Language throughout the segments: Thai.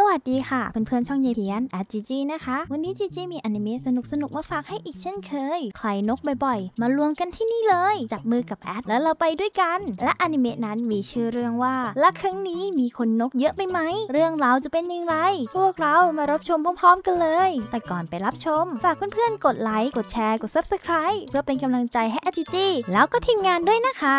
สวัสดีค่ะเพื่อนๆช่องเยเพียนอาจีจีนะคะวันนี้จีจีมีอนิเมะสนุกสนุกมาฝากให้อีกเช่นเคย ใครนกบ่อย ๆ มารวมกันที่นี่เลยจับมือกับแอดแล้วเราไปด้วยกัน และอนิเมะนั้นมีชื่อเรื่องว่าละครั้งนี้มีคนนกเยอะไปไหมเรื่องราวจะเป็นยังไงพวกเรามารับชมพร้อมๆกันเลย แต่ก่อนไปรับชม ฝากเพื่อนๆกดไลค์กดแชร์กดซับสไคร b e เพื่อเป็นกำลังใจให้อาจีจีแล้วก็ทีมงานด้วยนะคะ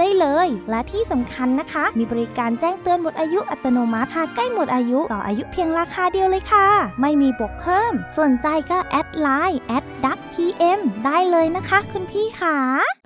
ได้เลยและที่สำคัญนะคะ มีบริการแจ้งเตือนหมดอายุ อัตโนมัติหากใกล้หมดอายุ ต่ออายุเพียงราคาเดียวเลยค่ะ ไม่มีบวกเพิ่มสนใจก็ แอดไลน์แอดดักพีเอ็มได้เลยนะคะ คุณพี่ขา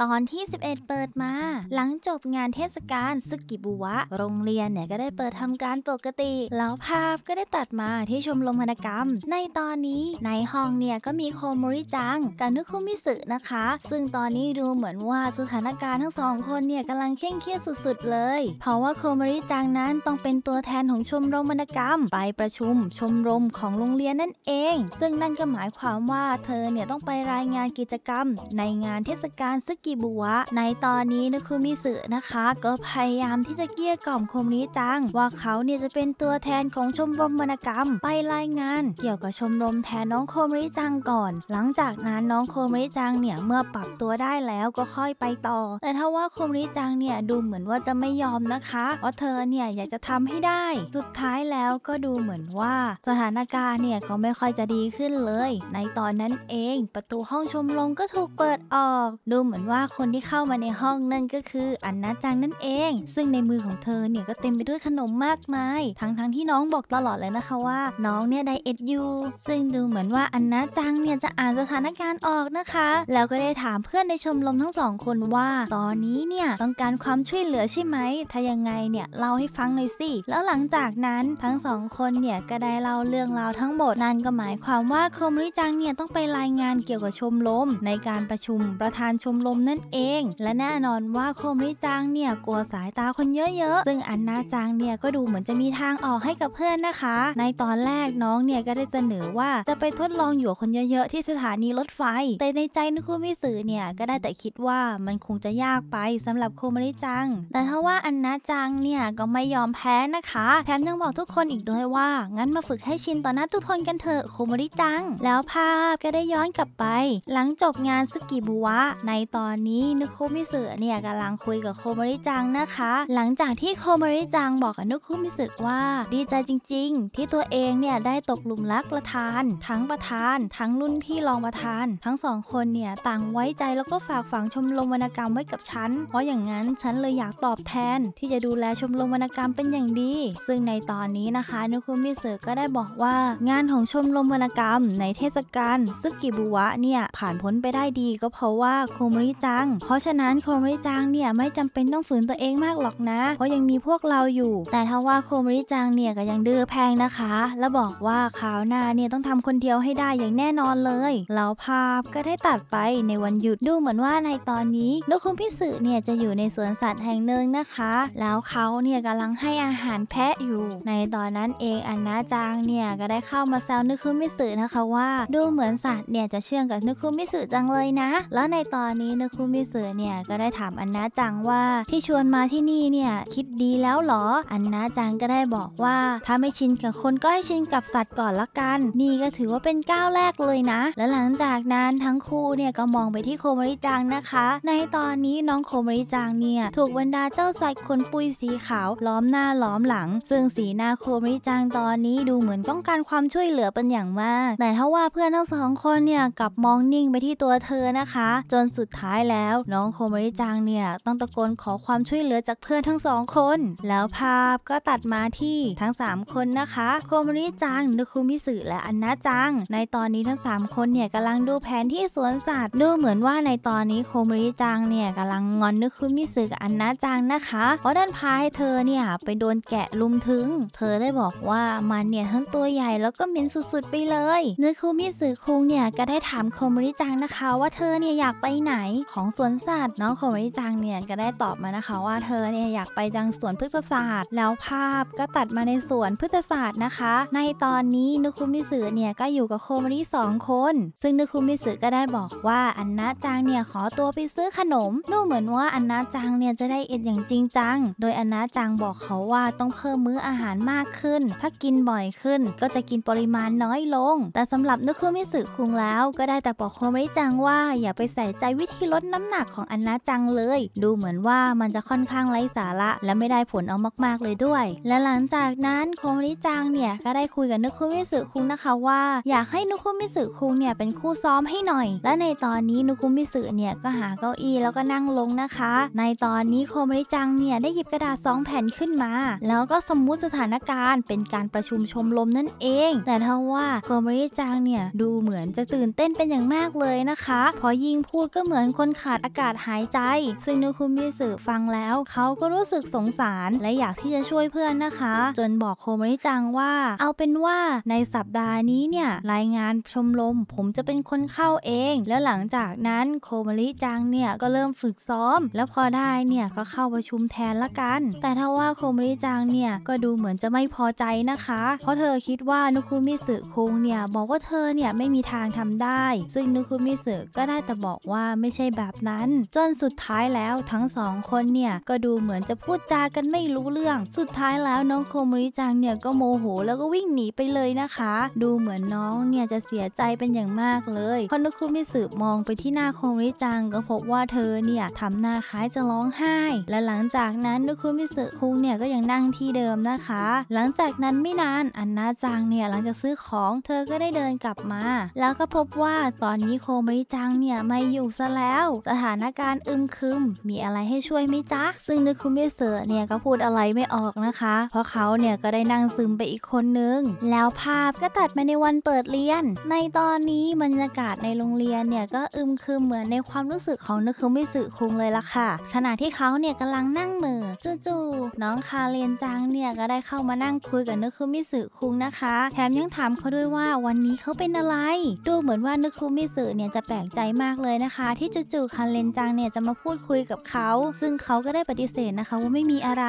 ตอนที่ 11 เปิดมาหลังจบงานเทศกาลซึกิบุวะ โรงเรียนเนี่ย ก็ได้เปิดทำการปกติ แล้วภาพก็ได้ตัดมา ที่ชมรมวรรณกรรม ในตอนนี้ในห้องเนี่ยก็มีโคมริจังกับนุคุมิสึนะคะ ซึ่งตอนนี้ดูเหมือนว่าสถานการณ์ทั้งสองคนเนี่ยี่ยกำลังเคร่งเครียดสุดๆเลย เพราะว่าโคมาริจังนั้นต้องเป็นตัวแทนของชมรมวรรณกรรมไปประชุม ชมรมของโรงเรียนนั่นเอง ซึ่งนั่นก็หมายความว่าเธอเนี่ยต้องไปรายงานกิจกรรม ในงานเทศกาลซึกิบุวะในตอนนี้นะคุมิสึนะคะ ก็พยายามที่จะเกลี้ยกล่อมโคมาริจัง ว่าเขาเนี่ยจะเป็นตัวแทนของชมรมวรรณกรรมไปรายงานเกี่ยวกับชมรมแทนน้องโคมาริจังก่อน หลังจากนั้นน้องโคมาริจังเนี่ยเมื่อปรับตัวได้แล้วก็ค่อยไปต่อ แต่ถ้าว่าโคมาริี่จังเนี่ยดูเหมือนว่าจะไม่ยอมนะคะว่าเธอเนี่ยอยากจะทำให้ได้ สุดท้ายแล้วก็ดูเหมือนว่าสถานการณ์เนี่ยก็ไม่ค่อยจะดีขึ้นเลย ในตอนนั้นเองประตูห้องชมรมก็ถูกเปิดออก ดูเหมือนว่าคนที่เข้ามาในห้องนั่นก็คืออันนาจังนั่นเอง ซึ่งในมือของเธอเนี่ย ก็เต็มไปด้วยขนมมากมายทั้งๆทที่น้องบอกตลอดเลยนะคะว่า น้องเนี่ยไดเอทอยู่ซึ่งดูเหมือนว่าอันนาจังเนี่ยจะอ่านสถานการณ์ออกนะคะแล้วก็ได้ถามเพื่อนในชมรมทั้งสองคนว่า ตอนนี้เนี่ยต้องการความช่วยเหลือใช่ไหม ถ้ายังไงเนี่ยเล่าให้ฟังหน่อยสิ แล้วหลังจากนั้นทั้งสองคนเนี่ยก็ได้เล่าเรื่องราวทั้งหมดนั่นก็หมายความว่าโคมริจังเนี่ยต้องไปรายงานเกี่ยวกับชมรมในการประชุมประธานชมรมนั่นเอง และแน่นอนว่าโคมริจังเนี่ยกลัวสายตาคนเยอะ ๆ ซึ่งอันนาจังเนี่ยก็ดูเหมือนจะมีทางออกให้กับเพื่อนนะคะ ในตอนแรกน้องเนี่ยก็ได้เสนอว่าจะไปทดลองอยู่คนเยอะ ๆ ที่สถานีรถไฟ แต่ในใจนุคุมิสอเนี่ยก็ได้แต่คิดว่ามันคงจะยากไปสำหรับหรับโคมาริจัง แต่ถ้าว่าอันนาจังเนี่ยก็ไม่ยอมแพ้นะคะแถมยังบอกทุกคนอีกด้วยว่า งั้นมาฝึกให้ชินต่อหน้าทุกคนกันเถอะโคมาริจัง แล้วภาพก็ได้ย้อนกลับไป หลังจบงานสกิบุวะในตอนนี้นุคุมิสึเนี่ยกำลังคุยกับโคมาริจังนะคะ หลังจากที่โคมาริจังบอกกับนุคุมิสึว่าดีใจจริง ๆ ที่ตัวเองเนี่ยได้ตกหลุมรักประธาน ทั้งประธาน ทั้งรุ่นพี่รองประธาน ทั้งสองคนเนี่ยต่างไว้ใจแล้วก็ฝากฝังชมรมวรรณกรรมไว้กับฉันเพราะอย่างนั้นฉันเลยอยากตอบแทนที่จะดูแลชมรมวรรณกรรมเป็นอย่างดี ซึ่งในตอนนี้นะคะนุคุมิเสือก็ได้บอกว่า งานของชมรมวรรณกรรม ในเทศกาลซึกิบุวะเนี่ยผ่านพ้นไปได้ดีก็เพราะว่าโคมริจัง เพราะฉะนั้นโคมริจังเนี่ยไม่จำเป็นต้องฝืนตัวเองมากหรอกนะ เพราะยังมีพวกเราอยู่ แต่ถ้าว่าโคมริจังเนี่ยก็ยังดื้อแพงนะคะ แล้วบอกว่าข่าวหน้าเนี่ยต้องทำคนเดียวให้ได้อย่างแน่นอนเลยแล้วภาพก็ได้ตัดไปในวันหยุดดูเหมือนว่าในตอนนี้นุคุมิเสือเนี่ยจะอยู่ในสวนสัตว์แห่งหนึ่งนะคะ แล้วเขาเนี่ยกำลังให้อาหารแพะอยู่ ในตอนนั้นเองอันนาจางเนี่ยก็ได้เข้ามาแซวนึกคุมิสึนะคะ ว่า ดูเหมือนสัตว์เนี่ยจะเชื่องกับนึกคุมิสึจังเลยนะ แล้วในตอนนี้นึกคุมิสึเนี่ยก็ได้ถามอันนาจังว่า ที่ชวนมาที่นี่เนี่ย คิดดีแล้วหรอ อันนาจังก็ได้บอกว่า ถ้าไม่ชินกับคนก็ให้ชินกับสัตว์ก่อนละกัน นี่ก็ถือว่าเป็นก้าวแรกเลยนะ และหลังจากนั้นทั้งคู่เนี่ยก็มองไปที่โคมริจังนะคะ ในตอนนี้น้องโคมริจางเนี่ยถูกบรรดาเจ้าสัตว์ขนปุยสีขาวล้อมหน้าล้อมหลัง ซึ่งสีหน้าโคมริจางตอนนี้ดูเหมือนต้องการความช่วยเหลือเป็นอย่างมาก แต่ถ้าว่าเพื่อนทั้งสองคนเนี่ยกลับมองนิ่งไปที่ตัวเธอนะคะ จนสุดท้ายแล้วน้องโคมริจางเนี่ยต้องตะโกนขอความช่วยเหลือจากเพื่อนทั้งสองคน แล้วภาพก็ตัดมาที่ทั้ง 3 คนนะคะ โคมริจังนุคุมิสึและอันนาจัง ในตอนนี้ทั้ง3คนเนี่ยกำลังดูแผนที่สวนสัตว์ดูเหมือนว่าในตอนนี้โคมริจังเนี่ยกำลังงอนนุคคุมิสึกับอันนาจังนะคะเพราะดันพาให้เธอเนี่ยไปโดนแกะลุมถึงเธอได้บอกว่ามันเนี่ยทั้งตัวใหญ่แล้วก็เหม็นสุด ๆ ไปเลยเนื้อคุณมิสึคุงเนี่ยก็ได้ถามโคมริจังนะคะ ว่าเธอเนี่ยอยากไปไหนของสวนสัตว์น้องโคมริจังเนี่ยก็ได้ตอบมานะคะว่าเธอเนี่ยอยากไปยังสวนพฤกษศาสตร์ แล้วภาพก็ตัดมาในสวนพฤกษศาสตร์นะคะ ในตอนนี้นุคุมิสึเนี่ยก็อยู่กับโคมริสองคน ซึ่งนุคุมิสึก็ได้บอกว่าอันนาจังเนี่ยขอตัวไปซื้อขนมดูเหมือนว่าอันนาจังเนี่ยจะได้เอ็ดอย่างจริงจัง โดยอนาจังบอกเขาว่าต้องเพิ่มมื้ออาหารมากขึ้น ถ้ากินบ่อยขึ้น ก็จะกินปริมาณน้อยลง แต่สำหรับนุคุมิสึคุงแล้ว ก็ได้แต่บอกโคมริจังว่า อย่าไปใส่ใจวิธีลดน้ำหนักของอนาจังเลย ดูเหมือนว่ามันจะค่อนข้างไร้สาระ และไม่ได้ผลเอามากๆเลยด้วย และหลังจากนั้นโคมริจังเนี่ยก็ได้คุยกับนุคุมิสึคุงนะคะ ว่าอยากให้นุคุมิสึคุงเนี่ยเป็นคู่ซ้อมให้หน่อย และในตอนนี้นุคุมิสึเนี่ยก็หาเก้าอี้แล้วก็นั่งลงนะคะในตอนนี้โคมริจังเนี่ยได้หยิบกระดาษสองแผ่นขึ้นมา แล้วก็สมมุติสถานการณ์เป็นการประชุมชมรมนั่นเอง แต่ทว่าโคมริจังเนี่ยดูเหมือนจะตื่นเต้นเป็นอย่างมากเลยนะคะ พอยิงพูดก็เหมือนคนขาดอากาศหายใจ ซึ่งนุคุมิสึฟังแล้ว เขาก็รู้สึกสงสารและอยากที่จะช่วยเพื่อนนะคะจนบอกโคมริจังว่าเอาเป็นว่าในสัปดาห์นี้เนี่ยรายงานชมรมผมจะเป็นคนเข้าเอง แล้วหลังจากนั้นโคมริจังเนี่ยก็เริ่มฝึกซ้อมแล้วแล้วพอได้เนี่ยก็เข้าประชุมแทนละกัน แต่ถ้าว่าโคมริจังเนี่ยก็ดูเหมือนจะไม่พอใจนะคะ เพราะเธอคิดว่านุคุมิสึคงเนี่ยบอกว่าเธอเนี่ยไม่มีทางทำได้ ซึ่ง นุคุมิสึก็ได้แต่บอกว่าไม่ใช่แบบนั้น จนสุดท้ายแล้วทั้งสองคนเนี่ยก็ดูเหมือนจะพูดจากันไม่รู้เรื่อง สุดท้ายแล้วน้องโคมริจังเนี่ยก็โมโหแล้วก็วิ่งหนีไปเลยนะคะ ดูเหมือนน้องเนี่ยจะเสียใจเป็นอย่างมากเลยพอนุคุมิสึมองไปที่หน้าโคมริจังก็พบว่าเธอเนี่ยทำหน้าค้ายจะร้องไห้ และหลังจากนั้นนุคุมิสึคุงเนี่ยก็ยังนั่งที่เดิมนะคะ หลังจากนั้นไม่นานอันนาจังเนี่ยหลังจากซื้อของเธอก็ได้เดินกลับมา แล้วก็พบว่าตอนนี้โคมริจังเนี่ยไม่อยู่ซะแล้ว สถานการณ์อึมครึม มีอะไรให้ช่วยไหมจ๊ะซึ่งนุคุมิสึเนี่ยก็พูดอะไรไม่ออกนะคะ เพราะเขาเนี่ยก็ได้นั่งซึมไปอีกคนนึงแล้วภาพก็ตัดมาในวันเปิดเรียน ในตอนนี้บรรยากาศในโรงเรียนเนี่ยก็อึมครึมเหมือนในความรู้สึกของนุคุมิสึคุงเลยล่ะค่ะ่ะขณะที่เขาเนี่ยกำลังนั่งมือจู่ๆน้องคาเรนจังเนี่ยก็ได้เข้ามานั่งคุยกับนึคุมิสึคุงนะคะ แถมยังถามเขาด้วยว่าวันนี้เขาเป็นอะไร ดูเหมือนว่านึคุมิสึเนี่ยจะแปลกใจมากเลยนะคะ ที่จู่ๆคาเรนจังเนี่ยจะมาพูดคุยกับเขาซึ่งเขาก็ได้ปฏิเสธนะคะว่าไม่มีอะไร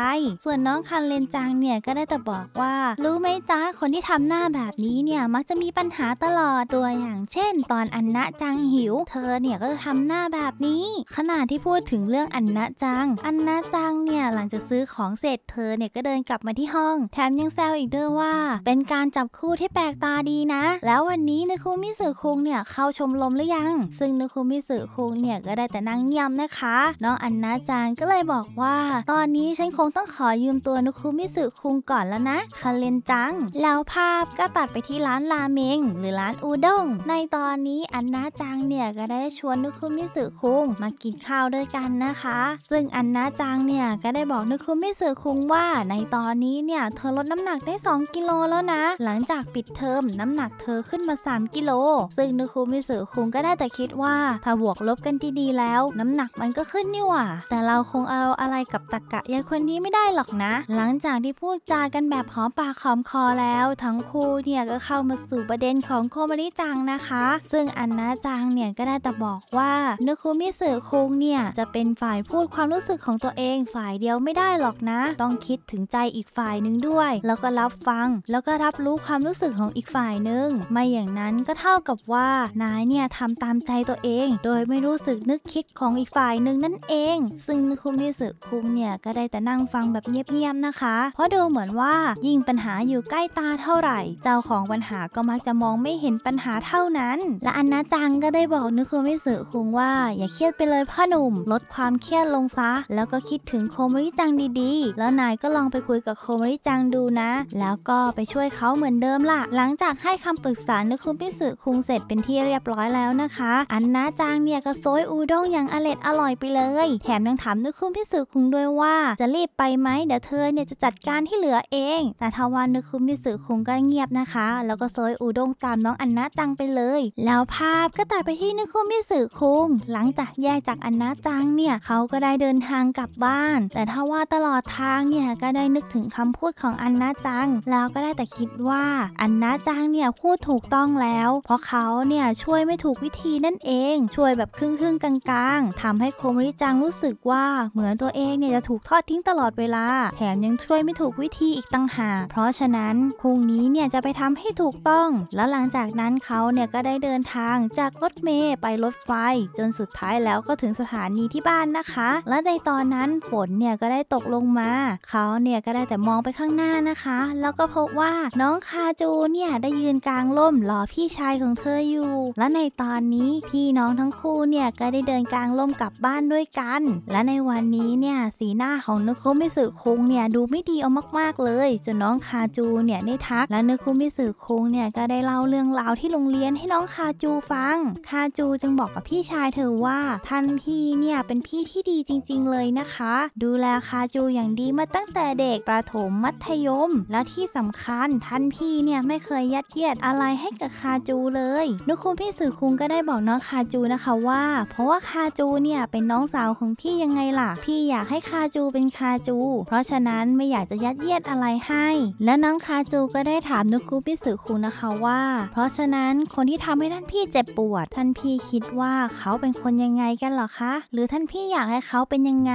ส่วนน้องคาเรนจังเนี่ยก็ได้แต่บอกว่า รู้ไหมจ๊ะคนที่ทำหน้าแบบนี้เนี่ยมักจะมีปัญหาตลอดตัวอย่างเช่น ตอนอันนะจังหิว เธอเนี่ยก็ทํทำหน้าแบบนี้ขณะที่พูดถึงเรื่องื่องอันนะจัง อันนะจังเนี่ยหลังจากซื้อของเสร็จเธอเนี่ย ก็เดินกลับมาที่ห้องแถมยังแซวอีกด้วยว่า เป็นการจับคู่ที่แปลกตาดีนะ แล้ววันนี้นึคุมิสึคุงเนี่ยเข้าชมรมหรือยัง ซึ่งนึคุมิสึคุงเนี่ยก็ได้แต่นั่งเงียบนะคะน้องอันนะจังก็เลยบอกว่า ตอนนี้ ฉันคงต้องขอยืมตัวนึคุมิสึคุงก่อนแล้วนะคาเลนจัง แล้วภาพก็ตัดไปที่ร้านราเมง หรือร้านอูด้งในตอนนี้อันนะจังเนี่ยก็ได้ชวนนุคุมิสึคุงมากินข้าวด้วยกันนะคะซึ่งอันนาจังเนี่ย ก็ได้บอกนุคุมิสอคุงว่า ในตอนนี้เนี่ย เธอลดน้ำหนักได้ 2 กิโลแล้วนะ หลังจากปิดเทอมน้ำหนักเธอขึ้นมา 3 กิโล ซึ่งนุคุมิสอคุงก็ได้แต่คิดว่า ถ้าบวกลบกันดีๆแล้ว น้ำหนักมันก็ขึ้นนี่หว่าแต่เราคงเอาอะไรกับตะกะยายคนนี้ไม่ได้หรอกนะ หลังจากที่พูดจากันแบบหอมปากหอมคอแล้ว ทั้งคู่เนี่ยก็เข้ามาสู่ประเด็นของโคมาริจังนะคะ ซึ่งอันนาจังเนี่ยก็ได้แต่บอกว่านุคุมิสอคุงเนี่ยจะเป็นฝ่ายพูดความรู้สึกของตัวเองฝ่ายเดียวไม่ได้หรอกนะต้องคิดถึงใจอีกฝ่ายหนึ่งด้วย แล้วก็รับฟัง แล้วก็รับรู้ความรู้สึกของอีกฝ่ายหนึ่งไม่อย่างนั้นก็เท่ากับว่านายเนี่ยทำตามใจตัวเอง โดยไม่รู้สึกนึกคิดของอีกฝ่ายหนึ่งนั่นเอง ซึ่งคุมนิสึคุมเนี่ยก็ได้แต่นั่งฟังแบบเงียบๆนะคะเพราะดูเหมือนว่ายิ่งปัญหาอยู่ใกล้ตาเท่าไหร่ เจ้าของปัญหาก็มักจะมองไม่เห็นปัญหาเท่านั้น และอันนาจังก็ได้บอกนุคุมิสึคุงว่า อย่าเครียดไปเลยพ่อหนุ่มลดความความเครียดลงซะ แล้วก็คิดถึงโคมริจังดีๆ แล้วนายก็ลองไปคุยกับโคมริจังดูนะ แล้วก็ไปช่วยเขาเหมือนเดิมล่ะ หลังจากให้คำปรึกษานกคุมิสุคุงเสร็จเป็นที่เรียบร้อยแล้วนะคะอันนาจังเนี่ย ก็โซยอูด้งอย่างอร่อยอร่อยไปเลย แถมยังถามนกคุมิสุคุงด้วยว่า จะรีบไปไหมเดี๋ยวเธอเนี่ยจะจัดการที่เหลือเอง แต่ทว่านกคุมิสุคุงก็เงียบนะคะ แล้วก็โซยอูด้งตามน้องอันนาจังไปเลย แล้วภาพก็ตัดไปที่นกคุมิสุคุง หลังจากแยกจากอันนาจังเนี่ยเขาก็ได้เดินทางกลับบ้าน แต่ถ้าว่าตลอดทางเนี่ยก็ได้นึกถึงคำพูดของอันนาจังแล้วก็ได้แต่คิดว่าอันนาจังเนี่ยพูดถูกต้องแล้ว เพราะเขาเนี่ยช่วยไม่ถูกวิธีนั่นเอง ช่วยแบบครึ่งครึ่งกลางๆ ทำให้โคมริจังรู้สึกว่าเหมือนตัวเองเนี่ยจะถูกทอดทิ้งตลอดเวลาแถมยังช่วยไม่ถูกวิธีอีกต่างหากเพราะฉะนั้นคุงนี้เนี่ยจะไปทำให้ถูกต้อง แล้วหลังจากนั้นเขาเนี่ยก็ได้เดินทางจากรถเมย์ไปรถไฟ จนสุดท้ายแล้วก็ถึงสถานีที่บ้านานนะคะและในตอนนั้นฝนเนี่ยก็ได้ตกลงมา เขาเนี่ยก็ได้แต่มองไปข้างหน้านะคะ แล้วก็พบว่าน้องคาจูเนี่ยได้ยืนกลางล่มรอพี่ชายของเธออยู่และในตอนนี้พี่น้องทั้งคู่เนี่ยก็ได้เดินกลางล่มกลับบ้านด้วยกัน และในวันนี้เนี่ยสีหน้าของนึกคุมิสึคุงเนี่ยดูไม่ดีเอามากๆเลยจนน้องคาจูเนี่ยได้ทักและนึกคุมิสึคุงเนี่ยก็ได้เล่าเรื่องราวที่โรงเรียนให้น้องคาจูฟัง คาจูจึงบอกกับพี่ชายเธอว่าท่านพี่เนี่ยเป็นพี่ที่ที่ดีจริง ๆเลยนะคะ ดูแลคาจูอย่างดีมาตั้งแต่เด็กประถมมัธยม และที่สำคัญท่านพี่เนี่ยไม่เคยยัดเยียดอะไรให้กับคาจูเลย นุคุณพี่สื่อคุงก็ได้บอกน้องคาจูนะคะว่า เพราะว่าคาจูเนี่ยเป็นน้องสาวของพี่ยังไงล่ะพี่อยากให้คาจูเป็นคาจู เพราะฉะนั้นไม่อยากจะยัดเยียดอะไรให้ และน้องคาจูก็ได้ถามนุคุณพี่สุคุงนะคะว่าเพราะฉะนั้นคนที่ทำให้ท่านพี่เจ็บปวดท่านพี่คิดว่าเขาเป็นคนยังไงกันหรอคะหรือท่านพี่ที่อยากให้เขาเป็นยังไง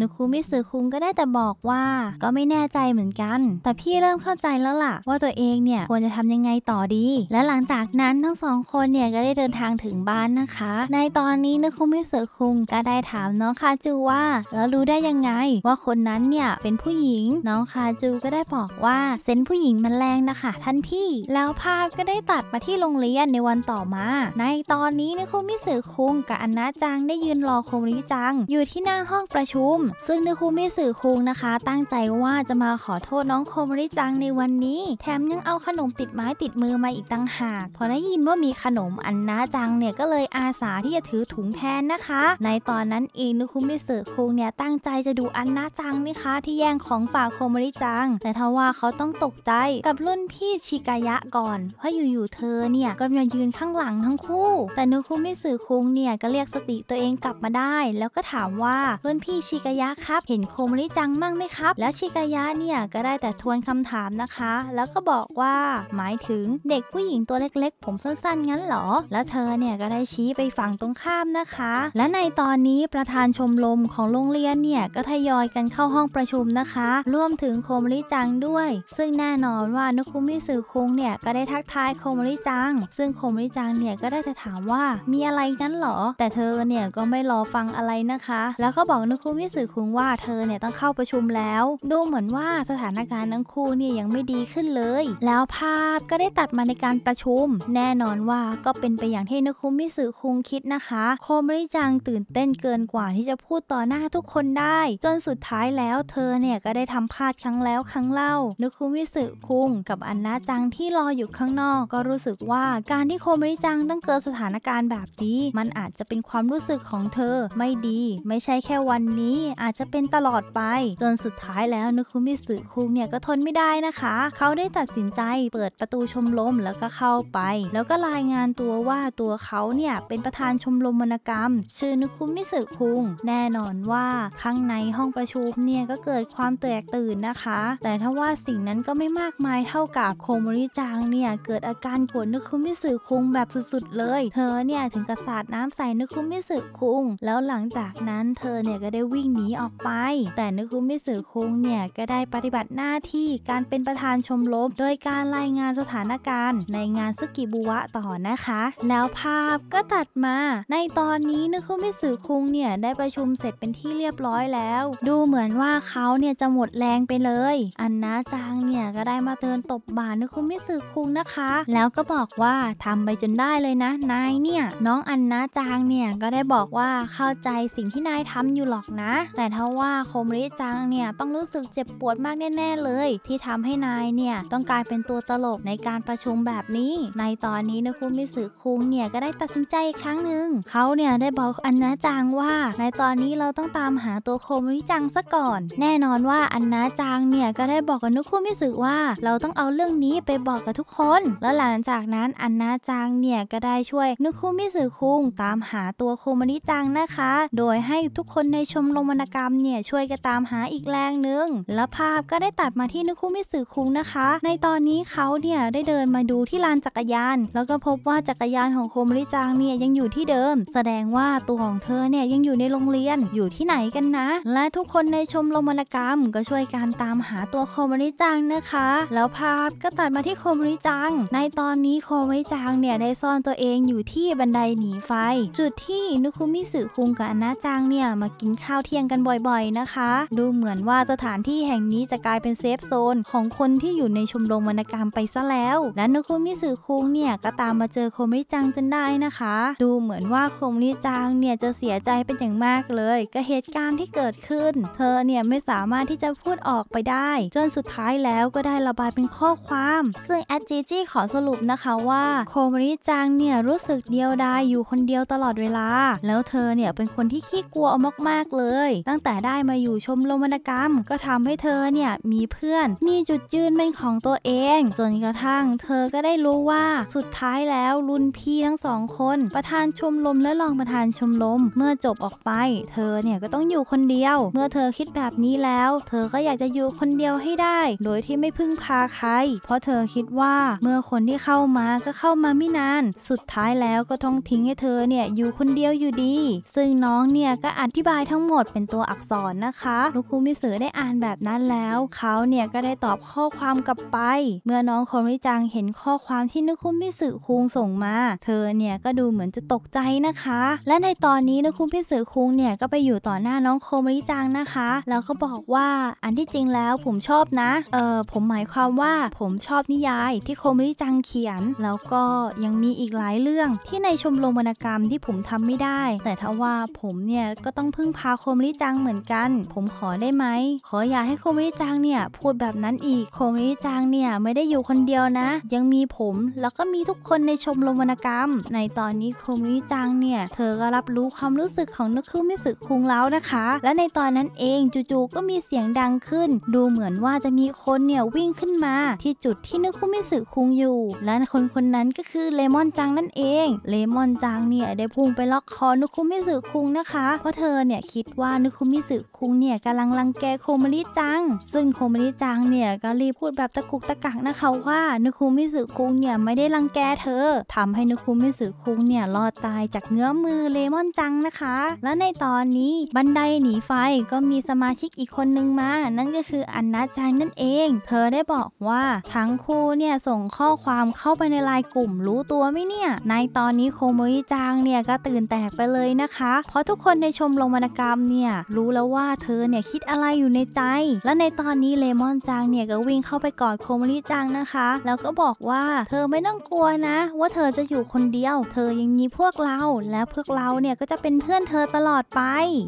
นุคุมิสึคุงก็ได้แต่บอกว่าก็ไม่แน่ใจเหมือนกัน แต่พี่เริ่มเข้าใจแล้วล่ะว่าตัวเองเนี่ยควรจะทำยังไงต่อดี และหลังจากนั้นทั้งสองคนเนี่ยก็ได้เดินทางถึงบ้านนะคะ ในตอนนี้นุคุมิสึคุงก็ได้ถามน้องคาจูว่าแล้วรู้ได้ยังไง ว่าคนนั้นเนี่ยเป็นผู้หญิง น้องคาจูก็ได้บอกว่าเซนผู้หญิงมันแรงนะคะท่านพี่ แล้วภาพก็ได้ตัดมาที่โรงเรียนในวันต่อมา ในตอนนี้นุคุมิสึคุงกับอนนาจังได้ยืนรอโคมริจังงอยู่ที่หน้าห้องประชุม ซึ่งนคุมิสือคุงนะคะตั้งใจว่าจะมาขอโทษน้องโคมริจังในวันนี้ แถมยังเอาขนมติดไม้ติดมือมาอีกตั้งหากพอได้ยินว่ามีขนมอันน้าจังเนี่ยก็เลยอาสาที่จะถือถุงแทนนะคะ ในตอนนั้นเองนคุมิสือคุงเนี่ยตั้งใจจะดูอันน้าจังนะคะที่แย่งของฝากโคมริจัง แต่ทว่าเขาต้องตกใจกับรุ่นพี่ชิกายะก่อนเพราะอยู่ๆเธอเนี่ยก็มายืนข้างหลังทั้งคู่ แต่นุคุมิสือคุงเนี่ยก็เรียกสติตัวเองกลับมาได้แล้วก็ถามว่าพื่นพี่ชิกายะครับ เห็นโคมริจังมั่งไหมครับ และชิกายะเนี่ยก็ได้แต่ทวนคำถามนะคะ แล้วก็บอกว่า หมายถึงเด็กผู้หญิงตัวเล็ก ๆ ผมสั้นๆงั้นหรอแล้วเธอเนี่ยก็ได้ชี้ไปฝั่งตรงข้ามนะคะ และในตอนนี้ประธานชมรมของโรงเรียนเนี่ยก็ทยอยกันเข้าห้องประชุมนะคะรวมถึงโคมริจังด้วย ซึ่งแน่นอนว่านุคุมิสึคุงเนี่ยก็ได้ทักทายโคมริจัง ซึ่งโคมริจังเนี่ยก็ได้แต่ถามว่ามีอะไรงั้นหรอแต่เธอเนี่ยก็ไม่รอฟังอะไรนะคะแล้วก็บอกนุคุมิสึคุงว่า เธอเนี่ยต้องเข้าประชุมแล้วดูเหมือนว่าสถานการณ์ทั้งคู่เนี่ยยังไม่ดีขึ้นเลย แล้วภาพก็ได้ตัดมาในการประชุม แน่นอนว่าก็เป็นไปอย่างที่นุคุมิสึคุงคิดนะคะ โคมริจังตื่นเต้นเกินกว่าที่จะพูดต่อหน้าทุกคนได้ จนสุดท้ายแล้ว เธอเนี่ยก็ได้ทำพลาดครั้งแล้วครั้งเล่านุคุมิสึคุง กับอันนาจังที่รออยู่ข้างนอก ก็รู้สึกว่าการที่โคมริจังต้องเกิดสถานการณ์แบบนี้ มันอาจจะเป็นความรู้สึกของเธอไม่ดีไม่ใช่แค่วันนี้อาจจะเป็นตลอดไปจนสุดท้ายแล้วนุคุมิสึคุงเนี่ยก็ทนไม่ได้นะคะ เขาได้ตัดสินใจเปิดประตูชมรมแล้วก็เข้าไป แล้วก็รายงานตัวว่าตัวเขาเนี่ยเป็นประธานชมรมวรรณกรรม ชื่อนุคุมิสึคุง แน่นอนว่าข้างในห้องประชุมเนี่ยก็เกิดความแตกตื่นนะคะ แต่ถ้าว่าสิ่งนั้นก็ไม่มากมายเท่ากับโคมริจังเนี่ยเกิดอาการโกรธนุคุมิสึคุงแบบสุดๆ เลย เธอเนี่ยถึงกระสาดน้ำใส่นุคุมิสึคุง แล้วหลังจากจากนั้นเธอเนี่ยก็ได้วิ่งหนีออกไป แต่นึกุมิสึคุงเนี่ยก็ได้ปฏิบัติหน้าที่การเป็นประธานชมรมโดยการรายงานสถานการณ์ ในงานซึกิบุวะต่อนะคะ แล้วภาพก็ตัดมา ในตอนนี้นึกุมิสึคุงเนี่ยได้ประชุมเสร็จเป็นที่เรียบร้อยแล้ว ดูเหมือนว่าเขาเนี่ยจะหมดแรงไปเลย อันนาจางเนี่ย ก็ได้มาเตือนตบบานึกุมิสึคุงนะคะ แล้วก็บอกว่าทำไปจนได้เลยนะนายเนี่ย น้องอันนาจางเนี่ยก็ได้บอกว่าเข้าใจสิ่งที่นายทำอยู่หรอกนะ แต่ถ้าว่าโคมริจังเนี่ยต้องรู้สึกเจ็บปวดมากแน่ๆเลย ที่ทำให้นายเนี่ยต้องกลายเป็นตัวตลกในการประชุมแบบนี้ ในตอนนี้นะคุณมิสึคุงเนี่ยก็ได้ตัดสินใจอีกครั้งหนึ่งเขาเนี่ยได้บอกอันนาจังว่า ในตอนนี้เราต้องตามหาตัวโคมริจังซะก่อน แน่นอนว่าอันนาจังเนี่ยก็ได้บอกกับนุคุมิสึว่า เราต้องเอาเรื่องนี้ไปบอกกับทุกคน แล้วหลังจากนั้นอันนาจังเนี่ยก็ได้ช่วยนุคุมิสึคุง ตามหาตัวโคมริจังนะคะโดยให้ทุกคนในชมรมวรรณกรรมเนี่ย ช่วยกันตามหาอีกแรงหนึ่งและภาพก็ได้ตัดมาที่นุคุมิสึคุงนะคะ ในตอนนี้เขาเนี่ย ได้เดินมาดูที่ลานจักรยาน แล้วก็พบว่าจักรยานของโคมริจังเนี่ยยังอยู่ที่เดิม แสดงว่าตัวของเธอเนี่ยยังอยู่ในโรงเรียนอยู่ที่ไหนกันนะ และทุกคนในชมรมวรรณกรรม ก็ช่วยการตามหาตัวโคมริจังนะคะ แล้วภาพก็ตัดมาที่โคมริจัง ในตอนนี้โคมริจังเนี่ยได้ซ่อนตัวเองอยู่ที่บันไดหนีไฟ จุดที่นุคุมิสึคุงกับอนนะจางเนี่ยมากินข้าวเที่ยงกันบ่อย ๆนะคะ ดูเหมือนว่าสถานที่แห่งนี้จะกลายเป็นเซฟโซน ของคนที่อยู่ในชมรมวรรณกรรมไปซะแล้วและนุคุมิสึคุงเนี่ยก็ตามมาเจอโคมิจังจนได้นะคะ ดูเหมือนว่าโคมิจังเนี่ยจะเสียใจเป็นอย่างมากเลยกับเหตุการณ์ที่เกิดขึ้น เธอเนี่ยไม่สามารถที่จะพูดออกไปได้ จนสุดท้ายแล้วก็ได้ระบายเป็นข้อความซึ่งแอดจีจี้ขอสรุปนะคะว่าโคมิจังเนี่ยรู้สึกเดียวดายอยู่คนเดียวตลอดเวลา แล้วเธอเนี่ยเป็นคนที่ที่ขี้กลัวมากๆเลย ตั้งแต่ได้มาอยู่ชมรมวรรณกรรม ก็ทำให้เธอเนี่ยมีเพื่อน มีจุดยืนเป็นของตัวเอง จนกระทั่ง เธอก็ได้รู้ว่าสุดท้ายแล้วรุ่นพี่ทั้งสองคน ประธานชมรมและรองประธานชมรมเมื่อจบออกไป เธอเนี่ยก็ต้องอยู่คนเดียว เมื่อเธอคิดแบบนี้แล้ว เธอก็อยากจะอยู่คนเดียวให้ได้ โดยที่ไม่พึ่งพาใคร เพราะเธอคิดว่าเมื่อคนที่เข้ามาก็เข้ามาไม่นาน สุดท้ายแล้วก็ต้องทิ้งให้เธอเนี่ยอยู่คนเดียวอยู่ดี ซึ่งน้ององเนี่ยก็อธิบายทั้งหมดเป็นตัวอักษรนะคะลูคุมิสือได้อ่านแบบนั้นแล้วเขาเนี่ยก็ได้ตอบข้อความกลับไป เมื่อน้องคนวิจังเห็นข้อความที่นุคุมิสือคุงส่งมา เธอเนี่ยก็ดูเหมือนจะตกใจนะคะ และในตอนนี้นุคุมิสือคุงเนี่ยก็ไปอยู่ต่อหน้าน้องโคมริจังนะคะ แล้วก็บอกว่าอันที่จริงแล้วผมชอบนะ เออผมหมายความว่าผมชอบนิยายที่โคมริจังเขียน แล้วก็ยังมีอีกหลายเรื่องที่ในชมรมวรรณกรรมที่ผมทำไม่ได้ แต่ถ้าว่าผมมเนี่ยก็ต้องพึ่งพาโคมริจังเหมือนกัน ผมขอได้ไหม ขออย่าให้โคมริจังเนี่ยพูดแบบนั้นอีก โคมริจังเนี่ยไม่ได้อยู่คนเดียวนะ ยังมีผมแล้วก็มีทุกคนในชมรมวรรณกรรม ในตอนนี้โคมริจังเนี่ยเธอก็รับรู้ความรู้สึกของนักคุมิสึคุงแล้วนะคะ และในตอนนั้นเองจู่ๆก็มีเสียงดังขึ้น ดูเหมือนว่าจะมีคนเนี่ยวิ่งขึ้นมาที่จุดที่นักคุมิสึคุงอยู่ และคนคนนั้นก็คือเลมอนจังนั่นเอง เลมอนจังเนี่ยได้พุ่งไปล็อกคอ นุกคุมิสึคุงนะคะคะเพราะเธอเนี่ยคิดว่านุคุมิสึคุงเนี่ยกำลังรังแกโคมาริจัง ซึ่งโคมาริจังเนี่ยก็รีบพูดแบบตะกุกตะกักนะคะว่านุคุมิสึคุงเนี่ยไม่ได้รังแกเธอ ทำให้นุคุมิสึคุงเนี่ยรอดตายจากเงื้อมือเลมอนจังนะคะ และในตอนนี้บันไดหนีไฟก็มีสมาชิกอีกคนนึงมา นั่นก็คืออันนาจังนั่นเอง เธอได้บอกว่าทั้งคู่เนี่ยส่งข้อความเข้าไปในไลน์กลุ่มรู้ตัวไหมเนี่ยในตอนนี้โคโมริจังเนี่ยก็ตื่นแตกไปเลยนะคะ เพราะทุกกคนในชมรมวรรณกรรมเนี่ยรู้แล้วว่าเธอเนี่ยคิดอะไรอยู่ในใจ และในตอนนี้เลมอนจังเนี่ยก็วิ่งเข้าไปกอดโคมร่จังนะคะ แล้วก็บอกว่าเธอไม่ต้องกลัวนะว่าเธอจะอยู่คนเดียว เธอยังมีพวกเราและพวกเราเนี่ยก็จะเป็นเพื่อนเธอตลอดไป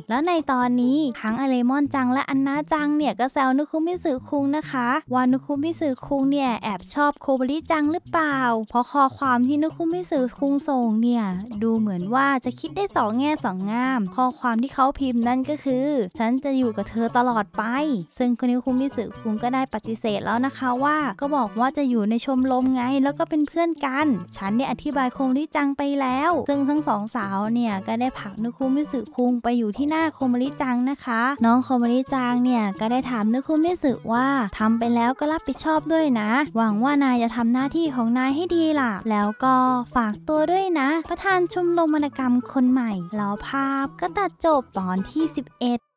แล้วในตอนนี้ทั้งอเลมอนจังและอันนาจังเนี่ยก็แซวนุคุมิสึคุงนะคะว่านุคุมิสึคุงเนี่ยแอบชอบโคบริจังหรือเปล่าเพราะข้อความที่นุคุมิสึคุงส่งเนี่ยดูเหมือนว่าจะคิดได้สองแง่สองงามข้อความที่เขาพิมพ์นั่นก็คือ ฉันจะอยู่กับเธอตลอดไป ซึ่งคุณนิวคุมิสึคุงก็ได้ปฏิเสธแล้วนะคะว่าก็บอกว่าจะอยู่ในชมรมไงแล้วก็เป็นเพื่อนกัน ฉันเนี่ยอธิบายโคมริจังไปแล้ว ซึ่งทั้งสองสาวเนี่ยก็ได้ผลักนุคุมิสึคุงไปอยู่ที่หน้าโคมริจังนะคะ น้องโคมริจัง เนี่ยก็ได้ถามนุคุมิสึว่าทำไปแล้วก็รับผิดชอบด้วยนะ หวังว่านายจะทำหน้าที่ของนายให้ดีล่ะ แล้วก็ฝากตัวด้วยนะ ประธานชมรมวรรณกรรมคนใหม่แล้วภาพาพก็ตัดจบตอนที่11